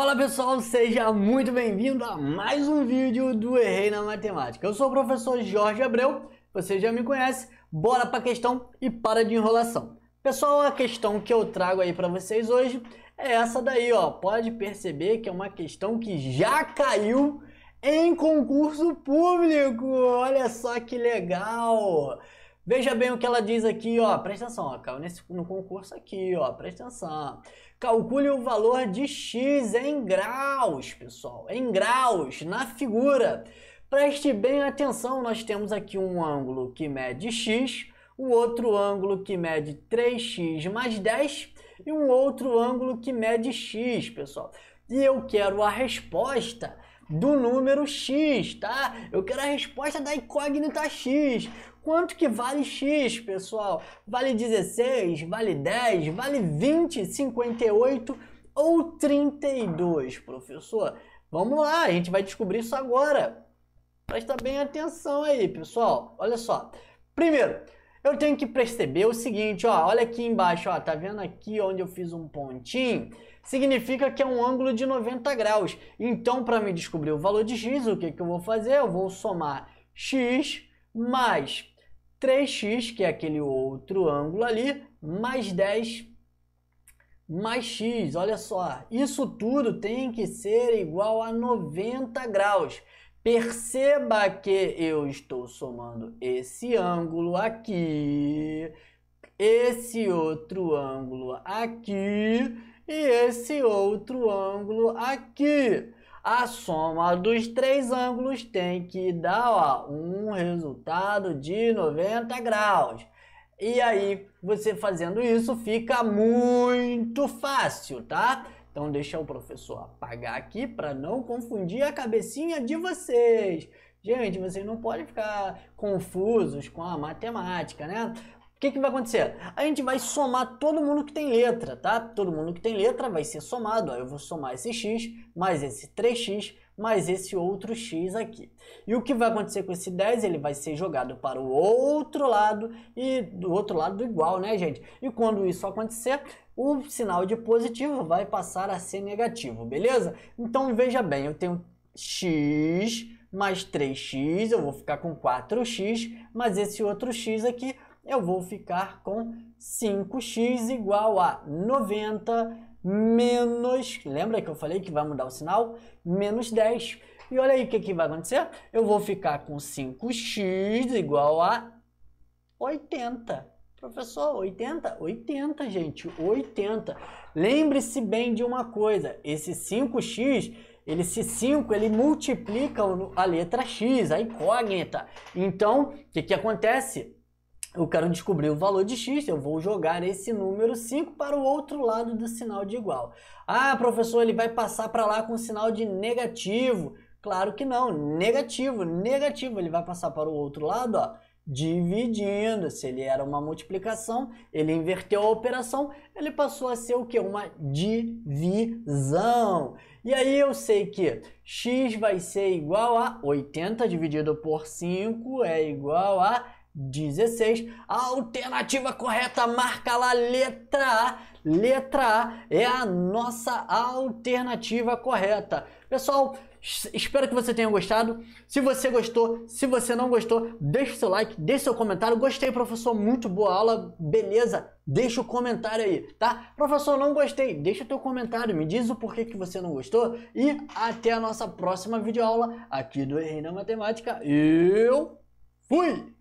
Fala pessoal, seja muito bem-vindo a mais um vídeo do Errei na Matemática. Eu sou o professor Jorge Abreu, você já me conhece, bora para a questão e para de enrolação. Pessoal, a questão que eu trago aí para vocês hoje é essa daí, ó. Pode perceber que é uma questão que já caiu em concurso público. Olha só que legal! Veja bem o que ela diz aqui, ó. Presta atenção, ó. Caiu nesse, no concurso aqui, ó. Presta atenção. Calcule o valor de x em graus, pessoal. Em graus, na figura. Preste bem atenção, nós temos aqui um ângulo que mede x, o outro ângulo que mede 3x mais 10 e um outro ângulo que mede x, pessoal. E eu quero a resposta do número X, tá? Eu quero a resposta da incógnita X. Quanto que vale X, pessoal? Vale 16, vale 10, vale 20, 58 ou 32, professor? Vamos lá, a gente vai descobrir isso agora. Presta bem atenção aí, pessoal. Olha só. Primeiro, eu tenho que perceber o seguinte, ó, olha aqui embaixo, ó, tá vendo aqui onde eu fiz um pontinho? Significa que é um ângulo de 90 graus. Então, para me descobrir o valor de x, o que, que eu vou fazer? Eu vou somar x mais 3x, que é aquele outro ângulo ali, mais 10 mais x. Olha só, isso tudo tem que ser igual a 90 graus. Perceba que eu estou somando esse ângulo aqui, esse outro ângulo aqui e esse outro ângulo aqui. A soma dos três ângulos tem que dar ó, um resultado de 90 graus. E aí, você fazendo isso fica muito fácil, tá? Então deixa o professor apagar aqui para não confundir a cabecinha de vocês. Gente, vocês não podem ficar confusos com a matemática, né? O que, que vai acontecer? A gente vai somar todo mundo que tem letra, tá? Todo mundo que tem letra vai ser somado. Ó, eu vou somar esse x mais esse 3x mais esse outro x aqui. E o que vai acontecer com esse 10? Ele vai ser jogado para o outro lado e do outro lado do igual, né, gente? E quando isso acontecer, o sinal de positivo vai passar a ser negativo, beleza? Então veja bem, eu tenho x mais 3x, eu vou ficar com 4x, mas esse outro x aqui eu vou ficar com 5x igual a 90 menos, lembra que eu falei que vai mudar o sinal? Menos 10. E olha aí o que, que vai acontecer. Eu vou ficar com 5x igual a 80. Professor, 80? 80, gente, 80. Lembre-se bem de uma coisa, esse 5x ele se 5 ele multiplica a letra x, a incógnita. Então, o que, que acontece? eu quero descobrir o valor de x, eu vou jogar esse número 5 para o outro lado do sinal de igual. Ah, professor, ele vai passar para lá com sinal de negativo. Claro que não, negativo, negativo, ele vai passar para o outro lado, ó, dividindo. Se ele era uma multiplicação, ele inverteu a operação, ele passou a ser o que? Uma divisão. E aí eu sei que x vai ser igual a 80 dividido por 5 é igual a 16. A alternativa correta, marca lá letra A. Letra A é a nossa alternativa correta. Pessoal, espero que você tenha gostado. Se você gostou, se você não gostou, deixa seu like, deixa seu comentário. Gostei, professor, muito boa aula, beleza? Deixa o comentário aí, tá? Professor, não gostei, deixa o teu comentário, me diz o porquê que você não gostou e até a nossa próxima videoaula aqui do Reina Matemática. Eu fui!